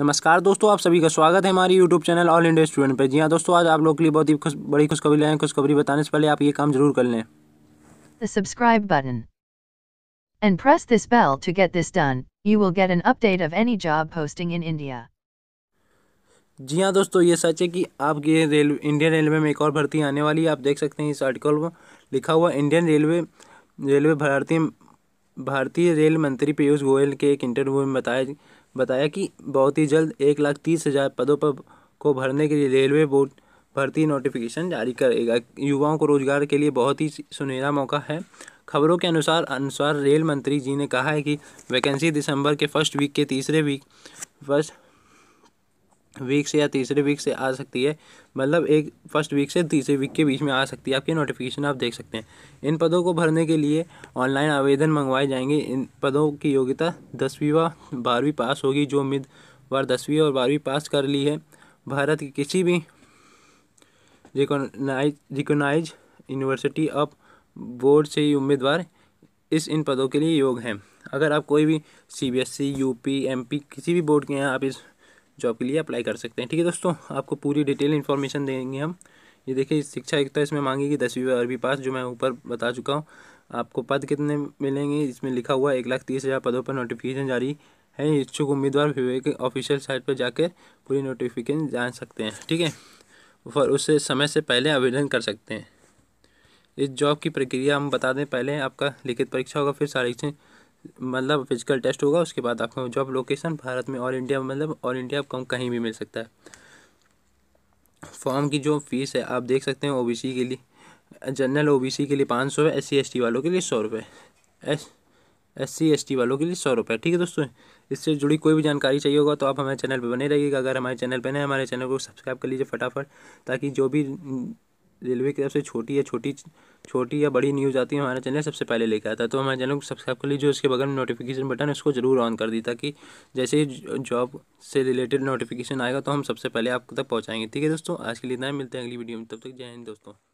नमस्कार दोस्तों आप सभी का स्वागत है हमारी YouTube channel all India student पर जी हाँ दोस्तों आज आप लोग के लिए बहुत ही खुश बड़ी खुशखबरी लाए खुशखबरी बताने से पहले आप ये काम जरूर कर लें subscribe button and press this bell to get this done you will get an update of any job posting in India जी हाँ दोस्तों ये सच है कि आपके रेलवे इंडियन रेलवे में एक और भर्ती आने वाली है आप देख सकते हैं इस आर्टिकल में लिखा हुआ इंडियन रेलवे रेलवे भर्ती भारतीय रेल मंत्री पीयूष गोयल के एक इंटरव्यू में बताया बताया कि बहुत ही जल्द एक लाख तीस हज़ार पदों पर को भरने के लिए रेलवे बोर्ड भर्ती नोटिफिकेशन जारी करेगा युवाओं को रोजगार के लिए बहुत ही सुनहरा मौका है खबरों के अनुसार अनुसार रेल मंत्री जी ने कहा है कि वैकेंसी दिसंबर के फर्स्ट वीक के तीसरे वीक फर्स्ट वीक से या तीसरे वीक से आ सकती है मतलब एक फर्स्ट वीक से तीसरे वीक के बीच में आ सकती है आपकी नोटिफिकेशन आप देख सकते हैं इन पदों को भरने के लिए ऑनलाइन आवेदन मंगवाए जाएंगे इन पदों की योग्यता दसवीं व बारहवीं पास होगी जो उम्मीदवार दसवीं और बारहवीं पास कर ली है भारत की किसी भी recognise recognise university of board से ही उम्मीदवार इस इन पदों के लिए योग हैं अगर आप कोई भी C B S C U P M P किसी भी बोर्ड के हैं आप इस जॉब के लिए अप्लाई कर सकते हैं ठीक है दोस्तों आपको पूरी डिटेल इन्फॉर्मेशन देंगे हम ये देखिए शिक्षा एकता इसमें मांगेगी दसवीं अरबी पास जो मैं ऊपर बता चुका हूँ आपको पद कितने मिलेंगे इसमें लिखा हुआ एक लाख तीस हज़ार पदों पर नोटिफिकेशन जारी है इच्छुक उम्मीदवार विवेक ऑफिशियल साइट पर जाकर पूरी नोटिफिकेशन जान सकते हैं ठीक है और उससे समय से पहले आवेदन कर सकते हैं इस जॉब की प्रक्रिया हम बता दें पहले आपका लिखित परीक्षा होगा फिर सारी मतलब फिजिकल टेस्ट होगा उसके बाद आपको जॉब लोकेशन भारत में ऑल इंडिया मतलब ऑल इंडिया आपको कहीं भी मिल सकता है फॉर्म की जो फीस है आप देख सकते हैं ओ के लिए जनरल ओ के लिए पाँच सौ है एस वालों के लिए सौ रुपये S S C S T वालों के लिए सौ रुपये ठीक है दोस्तों इससे जुड़ी कोई भी जानकारी चाहिए होगा तो आप हमारे चैनल पर बने रहिएगा अगर हमारे चैनल पर नहीं हमारे चैनल को सब्सक्राइब कर लीजिए फटाफट ताकि जो भी रेलवे की तरफ से छोटी या छोटी छोटी या बड़ी न्यूज़ आती है हमारे चैनल सबसे पहले लेकर आता है तो हमारे चैनल को सब्सक्राइब कर लीजिए उसके बगल में नोटिफिकेशन बटन है उसको जरूर ऑन कर दी ताकि जैसे ही जॉब से रिलेटेड नोटिफिकेशन आएगा तो हम सबसे पहले आपको तक पहुँचाएंगे ठीक है दोस्तों आज के लिए इतना मिलते हैं अगली वीडियो में तब तक जय हिंद दोस्तों